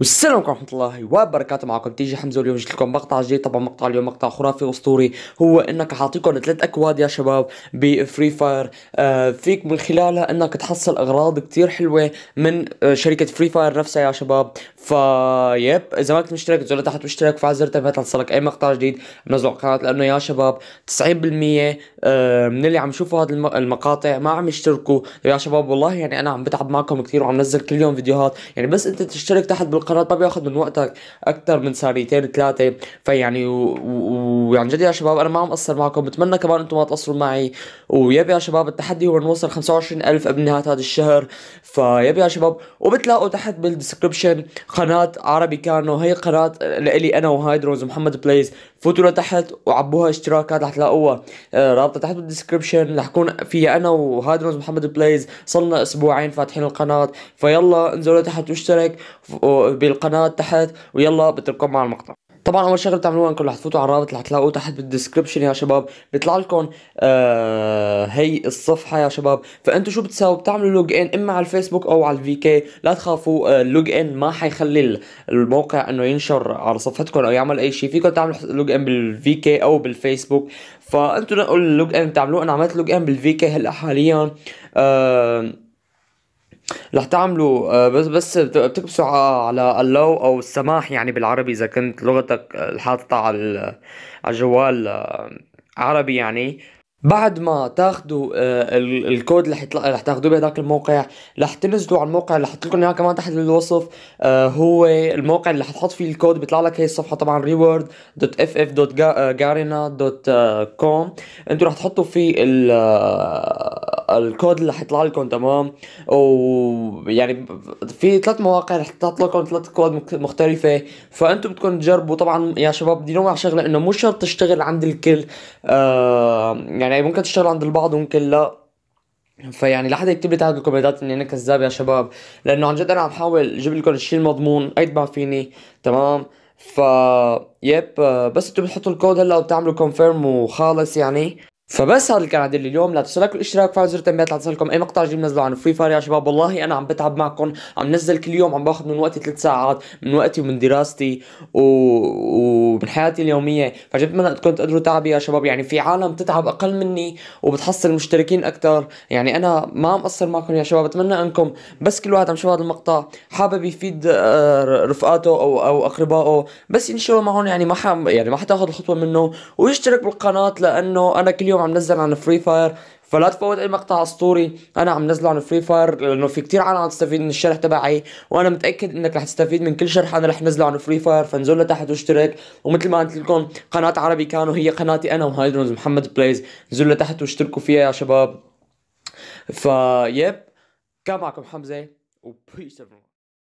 والسلام عليكم ورحمه الله وبركاته معكم تيجي حمزه اليوم جبت لكم مقطع جديد طبعا مقطع اليوم مقطع خرافي اسطوري هو انك حاعطيكم ثلاث اكواد يا شباب بفري فاير آه فيك من خلالها انك تحصل اغراض كتير حلوه من آه شركه فري فاير نفسها يا شباب فيب اذا ما كنت مشترك زر تحت مشترك وفعل زر التنبيهات لتصلك اي مقطع جديد بنزله على القناه لانه يا شباب 90% آه من اللي عم يشوفوا هذه المقاطع ما عم يشتركوا يا شباب والله يعني انا عم بتعب معكم كثير وعم نزل كل يوم فيديوهات يعني بس انت تشترك تحت بالقناة القرارات ما بياخذ من وقتك اكثر من ثانيتين ثلاثه فيعني وعن جد يا شباب انا ما عم اقصر معكم بتمنى كمان انتم ما تقصروا معي ويبي يا شباب التحدي هو نوصل 25000 قبل نهايه هذا الشهر فيبي يا شباب وبتلاقوا تحت بالدسكربشن قناه عربي كانو هي قناه لإلي انا وهايدروز ومحمد بلايز فوتوا لتحت وعبوها اشتراكات رح تلاقوها آه، رابطه تحت بالدسكربشن رح كون فيها انا وهايدروز ومحمد بلايز صرنا اسبوعين فاتحين القناه فيلا انزلوا لتحت واشترك بالقناه تحت ويلا بترككم مع المقطع طبعا اول شغله بتعملوها انكم رح تفوتوا على الرابط اللي حتلاقوه تحت بالدسكربشن يا شباب بيطلع لكم آه هي الصفحه يا شباب فانتم شو بتساووا بتعملوا لوج ان اما على الفيسبوك او على الفي كي لا تخافوا اللوج آه، ان ما حيخلي الموقع انه ينشر على صفحتكم او يعمل اي شيء فيكم تعملوا لوج ان بالفي كي او بالفيسبوك فانتم نقول اللوج ان بتعملوه انا عملت لوج ان بالفي كي هلا حاليا آه رح تعملوا آه، بس بس بتكبسوا على اللو او السماح يعني بالعربي اذا كنت لغتك حاططها على الجوال آه، عربي يعني بعد ما تاخذوا آه، الكود اللي رح تاخذوه بهذاك الموقع رح تنزلوا على الموقع اللي حط لكم اياه كمان تحت بالوصف هو الموقع اللي حتحط فيه الكود بيطلع لك هي الصفحه طبعا reward.ff.garena.com انتوا رح تحطوا فيه الكود اللي حيطلع لكم تمام ويعني في ثلاث مواقع رح تحط لكم ثلاث كود مختلفه فانتم بدكم تجربوا طبعا يا شباب بدي نوع شغله انه مو شرط تشتغل عند الكل آه يعني ممكن تشتغل عند البعض وممكن لا فيعني لحدا يكتب لي تحت بالكومنتات اني انا كذاب يا شباب لانه عن جد انا عم حاول اجيب لكم الشيء المضمون قد ما فيني تمام ف يب آه، بس انتم بتحطوا الكود هلا وبتعملوا كونفيرم وخالص يعني فبس هذا كان عندي اليوم لا تنسوا لايك الاشتراك وفعلوا زر التنبيهات لتصلكم اي مقطع جديد بنزله عن فري فاير يا شباب والله انا عم بتعب معكم عم نزل كل يوم عم باخذ من وقتي ثلاث ساعات من وقتي ومن دراستي و... ومن حياتي اليوميه فبتمنى انكم تقدروا تعبي يا شباب يعني في عالم بتتعب اقل مني وبتحصل مشتركين اكثر يعني انا ما عم اقصر معكم يا شباب بتمنى انكم بس كل واحد عم يشوف هذا المقطع حابب يفيد آه، رفقاته او او اقربائه بس ينشروا معهم يعني ما ح... يعني ما حتاخذ الخطوه منه ويشترك بالقناه لانه انا كل يوم اليوم عم نزل عن فري فاير فلا تفوت اي مقطع اسطوري انا عم نزله عن فري فاير لانه في كثير عالم عم تستفيد من الشرح تبعي وانا متاكد انك رح تستفيد من كل شرح انا رح نزله عن فري فاير فانزل لتحت واشترك ومثل ما قلت لكم قناه عربي كانوا هي قناتي انا وهايدرونز محمد بلايز انزلوا لتحت واشتركوا فيها يا شباب فيب كان معكم حمزه وبيس